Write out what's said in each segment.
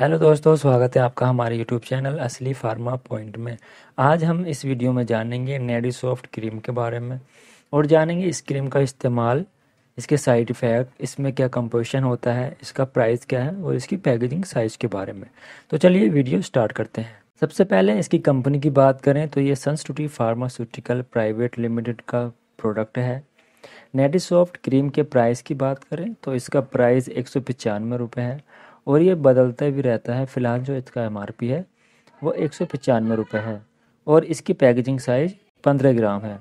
hello दोस्तों स्वागत है आपका हमारे यूट्यूब चैनल असली फार्मा पॉइंट में आज हम इस वीडियो में जानेंगे नेडी सॉफ्ट क्रीम के बारे में और जानेंगे इस क्रीम का इस्तेमाल इसके साइड इफ़ेक्ट इसमें क्या कंपोजिशन होता है इसका प्राइस क्या है और इसकी पैकेजिंग साइज़ के बारे में तो चलिए वीडियो स्टार्ट करते हैं सबसे पहले इसकी कंपनी की बात करें तो ये सनस्टूटी फार्मास्यूटिकल प्राइवेट लिमिटेड का प्रोडक्ट है नेडी सॉफ्ट क्रीम के प्राइस की बात करें तो इसका प्राइस एक सौ है और ये बदलता भी रहता है फ़िलहाल जो इसका एम है वो एक सौ है और इसकी पैकेजिंग साइज़ पंद्रह ग्राम है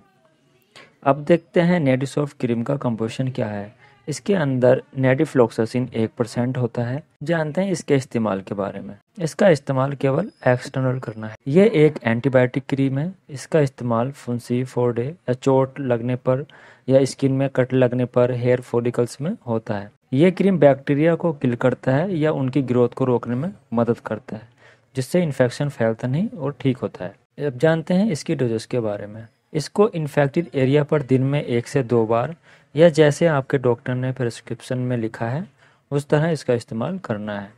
अब देखते हैं नेडी क्रीम का कंपोजिशन क्या है इसके अंदर नेडिफ्लोक्सासिन एक परसेंट होता है जानते हैं इसके इस्तेमाल के बारे में इसका इस्तेमाल केवल एक्सटर्नल करना है ये एक एंटीबायोटिक क्रीम है इसका इस्तेमाल फुंसी फोड़े या चोट लगने पर या स्किन में कट लगने पर हेयर फोलिकल्स में होता है ये क्रीम बैक्टीरिया को किल करता है या उनकी ग्रोथ को रोकने में मदद करता है जिससे इन्फेक्शन फैलता नहीं और ठीक होता है अब जानते हैं इसकी डोजेस के बारे में इसको इन्फेक्टेड एरिया पर दिन में एक से दो बार या जैसे आपके डॉक्टर ने प्रिस्क्रिप्शन में लिखा है उस तरह इसका इस्तेमाल करना है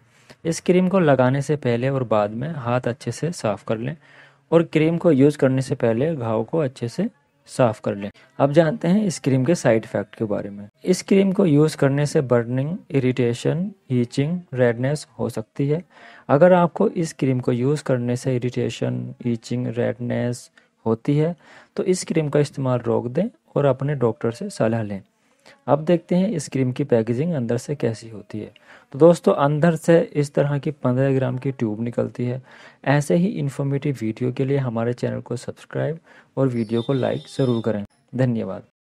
इस क्रीम को लगाने से पहले और बाद में हाथ अच्छे से साफ़ कर लें और क्रीम को यूज़ करने से पहले घाव को अच्छे से साफ़ कर लें अब जानते हैं इस क्रीम के साइड इफ़ेक्ट के बारे में इस क्रीम को यूज़ करने से बर्निंग इरिटेशन ईचिंग रेडनेस हो सकती है अगर आपको इस क्रीम को यूज़ करने से इरिटेशन ईचिंग रेडनेस होती है तो इस क्रीम का इस्तेमाल रोक दें और अपने डॉक्टर से सलाह लें अब देखते हैं इस क्रीम की पैकेजिंग अंदर से कैसी होती है तो दोस्तों अंदर से इस तरह की 15 ग्राम की ट्यूब निकलती है ऐसे ही इन्फॉर्मेटिव वीडियो के लिए हमारे चैनल को सब्सक्राइब और वीडियो को लाइक ज़रूर करें धन्यवाद